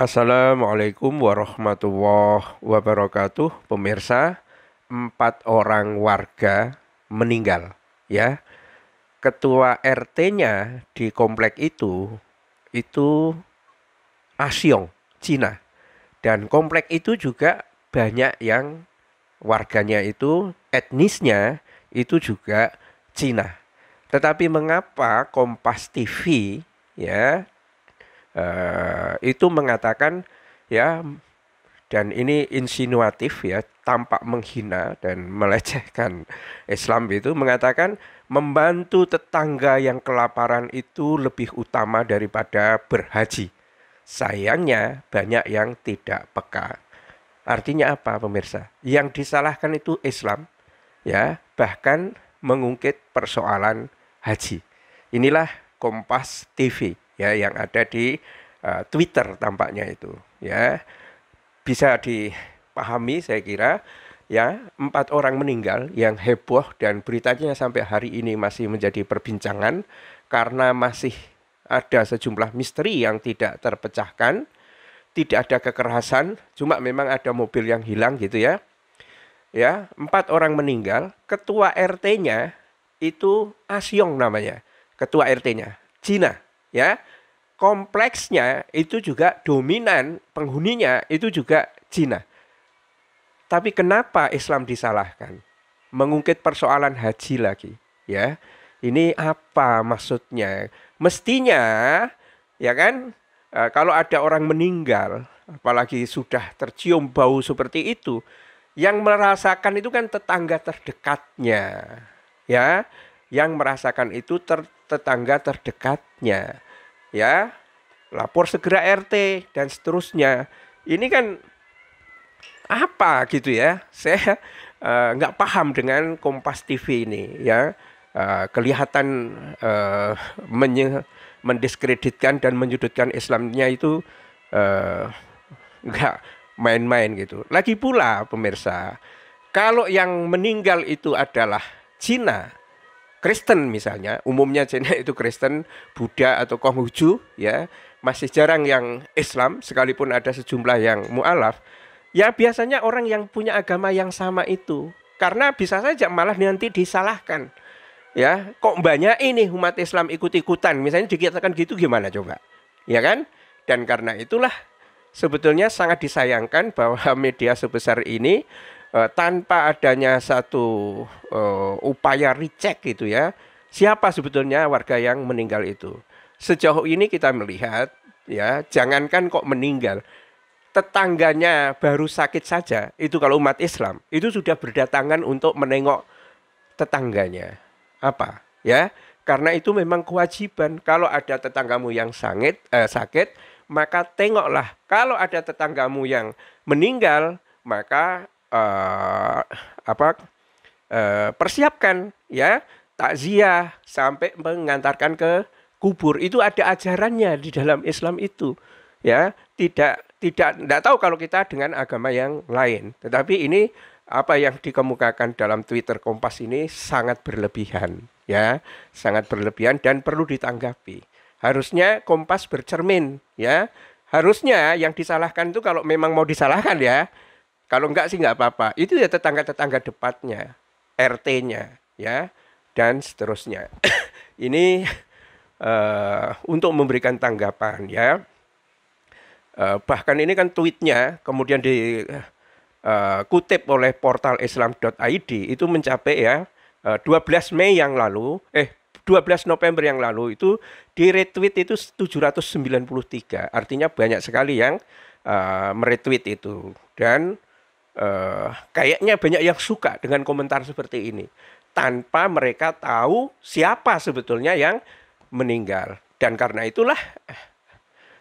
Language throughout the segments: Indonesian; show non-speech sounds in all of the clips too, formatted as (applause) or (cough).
Assalamualaikum warahmatullahi wabarakatuh. Pemirsa, empat orang warga meninggal ya. Ketua RT-nya di komplek itu itu Asyong, Cina. Dan komplek itu juga banyak yang warganya itu etnisnya itu juga Cina. Tetapi mengapa Kompas TV ya uh, itu mengatakan ya dan ini insinuatif ya tampak menghina dan (laughs) melecehkan Islam itu mengatakan membantu tetangga yang kelaparan itu lebih utama daripada berhaji. Sayangnya banyak yang tidak peka. Artinya apa pemirsa? Yang disalahkan itu Islam ya, bahkan mengungkit persoalan haji. Inilah Kompas TV ya yang ada di uh, Twitter tampaknya itu ya bisa dipahami saya kira ya empat orang meninggal yang heboh dan beritanya sampai hari ini masih menjadi perbincangan karena masih ada sejumlah misteri yang tidak terpecahkan tidak ada kekerasan cuma memang ada mobil yang hilang gitu ya ya empat orang meninggal ketua RT-nya itu Asyong namanya ketua RT-nya Cina ya kompleksnya itu juga dominan penghuninya itu juga Cina. Tapi kenapa Islam disalahkan? Mengungkit persoalan haji lagi, ya. Ini apa maksudnya? Mestinya ya kan e, kalau ada orang meninggal apalagi sudah tercium bau seperti itu yang merasakan itu kan tetangga terdekatnya ya yang merasakan itu ter tetangga terdekatnya. Ya, lapor segera RT dan seterusnya. Ini kan apa gitu ya? (laughs) Saya eh, nggak uh, paham dengan Kompas TV ini ya. Uh, kelihatan uh, mendiskreditkan dan menyudutkan Islamnya itu nggak uh, main-main gitu. Lagi pula pemirsa, kalau yang meninggal itu adalah Cina, Kristen misalnya, umumnya Cina (laughs) itu Kristen, Buddha atau Konghucu ya, masih jarang yang Islam sekalipun ada sejumlah yang mualaf. Ya biasanya orang yang punya agama yang sama itu karena bisa saja malah nanti disalahkan. Ya, kok banyak ini umat Islam ikut-ikutan. Misalnya dikatakan gitu gimana coba? Ya kan? Dan karena itulah sebetulnya sangat disayangkan bahwa (laughs) media sebesar ini uh, tanpa adanya satu uh, upaya recheck gitu ya, siapa sebetulnya warga yang meninggal itu. Sejauh ini kita melihat ya, jangankan kok meninggal, tetangganya baru sakit saja, itu kalau umat Islam, itu sudah berdatangan untuk menengok tetangganya. Apa? Ya, karena itu memang kewajiban. Kalau ada tetanggamu yang sangit, eh, sakit, maka tengoklah. Kalau ada tetanggamu yang meninggal, maka uh, apa uh, persiapkan ya takziah sampai mengantarkan ke kubur itu ada ajarannya di dalam Islam itu ya tidak tidak tidak tahu kalau kita dengan agama yang lain tetapi ini apa yang dikemukakan dalam Twitter Kompas ini sangat berlebihan ya sangat berlebihan dan perlu ditanggapi harusnya Kompas bercermin ya harusnya yang disalahkan itu kalau memang mau disalahkan ya kalau enggak sih enggak apa-apa. Itu ya tetangga-tetangga depannya, RT-nya, ya, dan seterusnya. (coughs) Ini uh, untuk memberikan tanggapan, ya. Uh, bahkan ini kan tweetnya kemudian dikutip eh, uh, oleh portal Islam.id itu mencapai ya uh, 12 Mei yang lalu, eh 12 November yang lalu itu di retweet itu 793. Artinya banyak sekali yang uh, meretweet itu. Dan uh, kayaknya banyak yang suka dengan komentar seperti ini tanpa mereka tahu siapa sebetulnya yang meninggal dan karena itulah eh,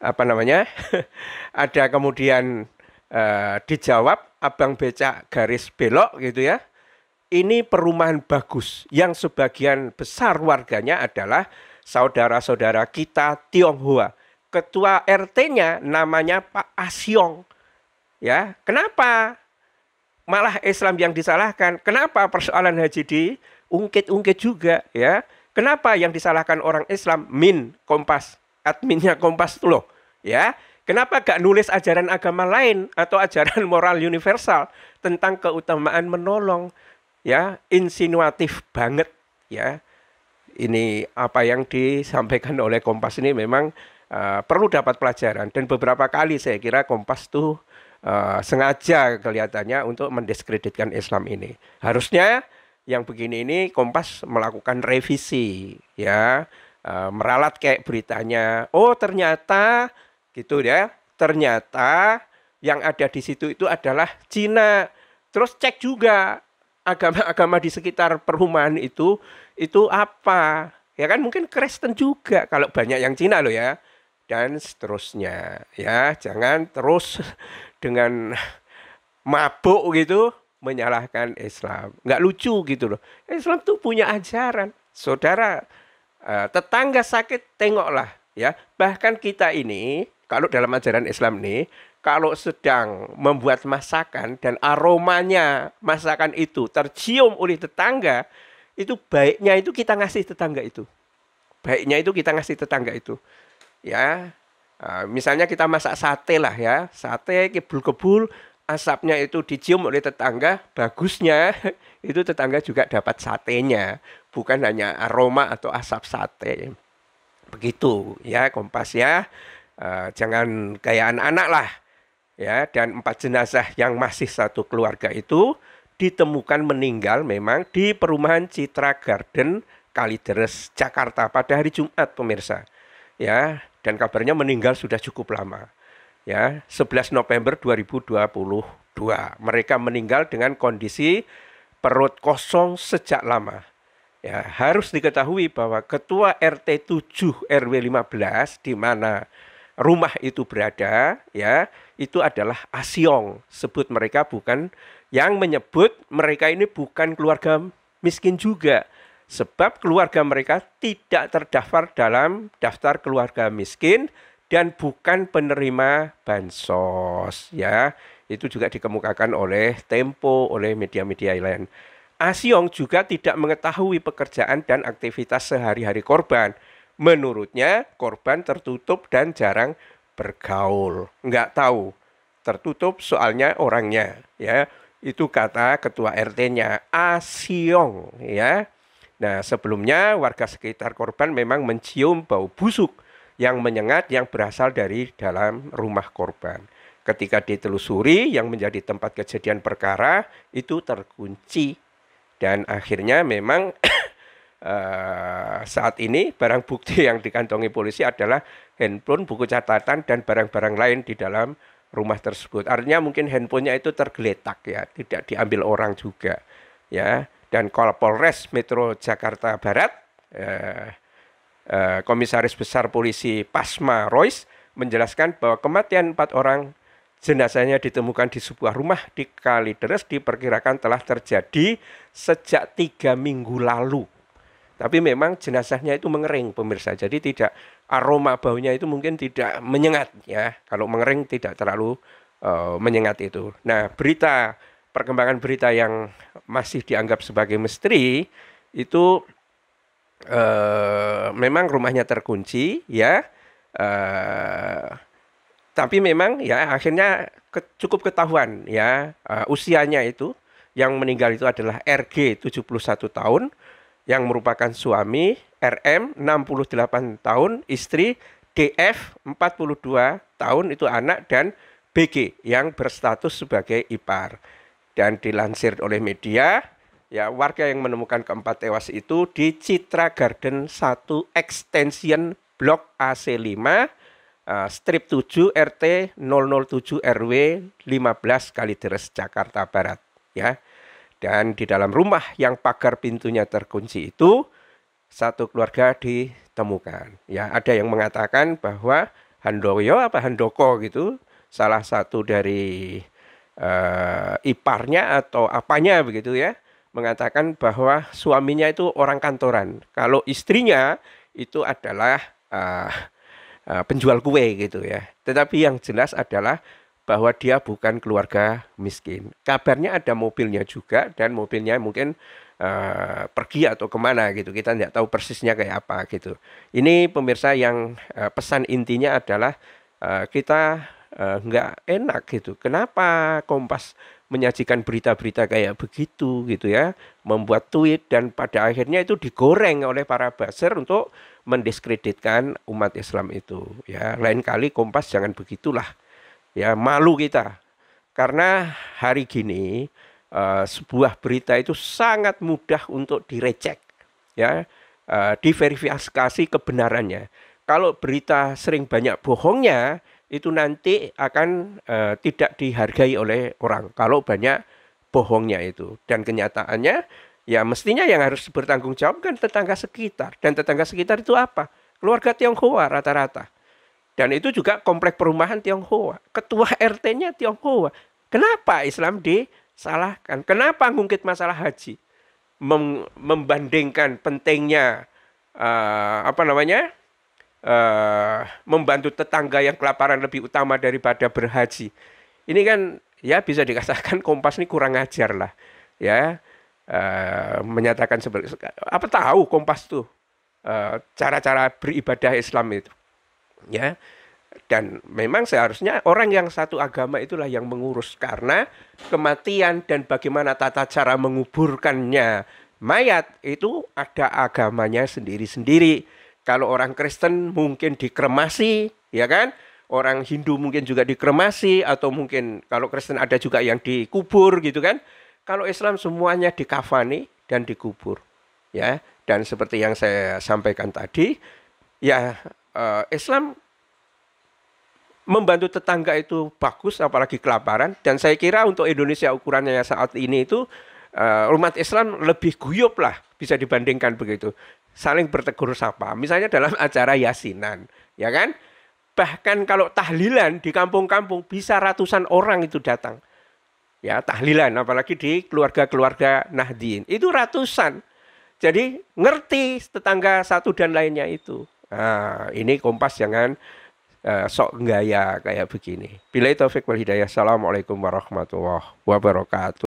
apa namanya (laughs) ada kemudian uh, dijawab abang becak garis belok gitu ya ini perumahan bagus yang sebagian besar warganya adalah saudara-saudara kita Tionghoa ketua RT-nya namanya Pak Asyong ya kenapa malah Islam yang disalahkan. Kenapa persoalan haji di ungkit juga ya? Kenapa yang disalahkan orang Islam min Kompas, adminnya Kompas itu loh, ya? Kenapa gak nulis ajaran agama lain atau ajaran (laughs) moral universal tentang keutamaan menolong? Ya, insinuatif banget ya. Ini apa yang disampaikan oleh Kompas ini memang uh, perlu dapat pelajaran dan beberapa kali saya kira Kompas tuh uh, sengaja kelihatannya untuk mendiskreditkan Islam ini. Harusnya yang begini ini Kompas melakukan revisi ya, uh, meralat kayak beritanya. Oh, ternyata gitu ya. Ternyata yang ada di situ itu adalah Cina. Terus cek juga agama-agama di sekitar perumahan itu itu apa? Ya kan mungkin Kristen juga kalau banyak yang Cina loh ya dan seterusnya ya jangan terus dengan mabuk gitu menyalahkan Islam nggak lucu gitu loh Islam tuh punya ajaran saudara eh, tetangga sakit tengoklah ya bahkan kita ini kalau dalam ajaran Islam nih kalau sedang membuat masakan dan aromanya masakan itu tercium oleh tetangga itu baiknya itu kita ngasih tetangga itu baiknya itu kita ngasih tetangga itu ya eh, misalnya kita masak sate lah ya sate kebul-kebul asapnya itu dicium oleh tetangga bagusnya (laughs) itu tetangga juga dapat satenya bukan hanya aroma atau asap sate begitu ya kompas ya eh, jangan kayak anak-anak lah ya dan empat jenazah yang masih satu keluarga itu ditemukan meninggal memang di perumahan Citra Garden Kalideres Jakarta pada hari Jumat pemirsa ya dan kabarnya meninggal sudah cukup lama. Ya, 11 November 2022 mereka meninggal dengan kondisi perut kosong sejak lama. Ya, harus diketahui bahwa ketua RT 7 RW 15 di mana rumah itu berada, ya, itu adalah Asiong. Sebut mereka bukan yang menyebut mereka ini bukan keluarga miskin juga, sebab keluarga mereka tidak terdaftar dalam daftar keluarga miskin dan bukan penerima bansos ya. Itu juga dikemukakan oleh Tempo, oleh media-media lain. Asyong juga tidak mengetahui pekerjaan dan aktivitas sehari-hari korban. Menurutnya, korban tertutup dan jarang bergaul. Nggak tahu. Tertutup soalnya orangnya, ya. Itu kata ketua RT-nya, Asyong, ya. Nah, sebelumnya warga sekitar korban memang mencium bau busuk yang menyengat yang berasal dari dalam rumah korban. Ketika ditelusuri yang menjadi tempat kejadian perkara itu terkunci dan akhirnya memang Uh, (clears throat) saat ini barang bukti yang dikantongi polisi adalah handphone, buku catatan dan barang-barang lain di dalam rumah tersebut. Artinya mungkin handphonenya itu tergeletak ya, tidak diambil orang juga ya dan Kapolres Metro Jakarta Barat eh, eh, Komisaris Besar Polisi Pasma Royce menjelaskan bahwa kematian empat orang jenazahnya ditemukan di sebuah rumah di Kalideres diperkirakan telah terjadi sejak tiga minggu lalu. Tapi memang jenazahnya itu mengering pemirsa, jadi tidak aroma baunya itu mungkin tidak menyengat ya. Kalau mengering tidak terlalu uh, menyengat itu. Nah berita perkembangan berita yang masih dianggap sebagai misteri itu uh, memang rumahnya terkunci ya uh, tapi memang ya akhirnya ke, cukup ketahuan ya uh, usianya itu yang meninggal itu adalah RG 71 tahun yang merupakan suami RM 68 tahun, istri DF 42 tahun itu anak dan BG yang berstatus sebagai ipar dan dilansir oleh media ya warga yang menemukan keempat tewas itu di Citra Garden 1 Extension Blok AC5 uh, eh, strip 7 RT 007 RW 15 Kalideres Jakarta Barat ya. Dan di dalam rumah yang pagar pintunya terkunci itu satu keluarga ditemukan. Ya, ada yang mengatakan bahwa Handoyo apa Handoko gitu, salah satu dari uh, iparnya atau apanya begitu ya mengatakan bahwa suaminya itu orang kantoran. Kalau istrinya itu adalah uh, uh, penjual kue gitu ya. Tetapi yang jelas adalah bahwa dia bukan keluarga miskin. Kabarnya ada mobilnya juga dan mobilnya mungkin uh, pergi atau kemana gitu. Kita tidak tahu persisnya kayak apa gitu. Ini pemirsa yang uh, pesan intinya adalah uh, kita uh, enak gitu. Kenapa Kompas menyajikan berita-berita kayak begitu gitu ya, membuat tweet dan pada akhirnya itu digoreng oleh para buzzer untuk mendiskreditkan umat Islam itu. Ya, lain kali Kompas jangan begitulah. Ya, malu kita. Karena hari gini uh, sebuah berita itu sangat mudah untuk direcek ya, uh, diverifikasi kebenarannya. Kalau berita sering banyak bohongnya, itu nanti akan e, tidak dihargai oleh orang kalau banyak bohongnya itu dan kenyataannya ya mestinya yang harus bertanggung jawab kan tetangga sekitar dan tetangga sekitar itu apa keluarga Tionghoa rata-rata dan itu juga kompleks perumahan Tionghoa ketua RT-nya Tionghoa kenapa Islam disalahkan kenapa ngungkit masalah haji Mem membandingkan pentingnya uh, apa namanya uh, membantu tetangga yang kelaparan lebih utama daripada berhaji. Ini kan ya bisa dikatakan (laughs) Kompas ini kurang ajar lah, ya uh, menyatakan seperti apa tahu Kompas tuh uh, cara-cara beribadah Islam itu, ya. Dan memang seharusnya orang yang satu agama itulah yang mengurus karena kematian dan bagaimana tata cara menguburkannya mayat itu ada agamanya sendiri-sendiri kalau orang Kristen mungkin dikremasi, ya kan? Orang Hindu mungkin juga dikremasi atau mungkin kalau Kristen ada juga yang dikubur gitu kan. Kalau Islam semuanya dikafani dan dikubur. Ya, dan seperti yang saya sampaikan tadi, ya eh, Islam membantu tetangga itu bagus apalagi kelaparan dan saya kira untuk Indonesia ukurannya saat ini itu eh, umat Islam lebih guyup lah bisa dibandingkan begitu. Saling bertegur sapa. Misalnya dalam (laughs) acara yasinan, ya kan? Bahkan kalau tahlilan di kampung-kampung bisa ratusan orang itu datang. Ya, tahlilan apalagi di keluarga-keluarga Nahdien. Itu ratusan. Jadi ngerti tetangga satu dan lainnya itu. Nah, ini kompas jangan uh, sok gaya kayak begini. Bila itu wal hidayah. Assalamualaikum warahmatullahi wabarakatuh.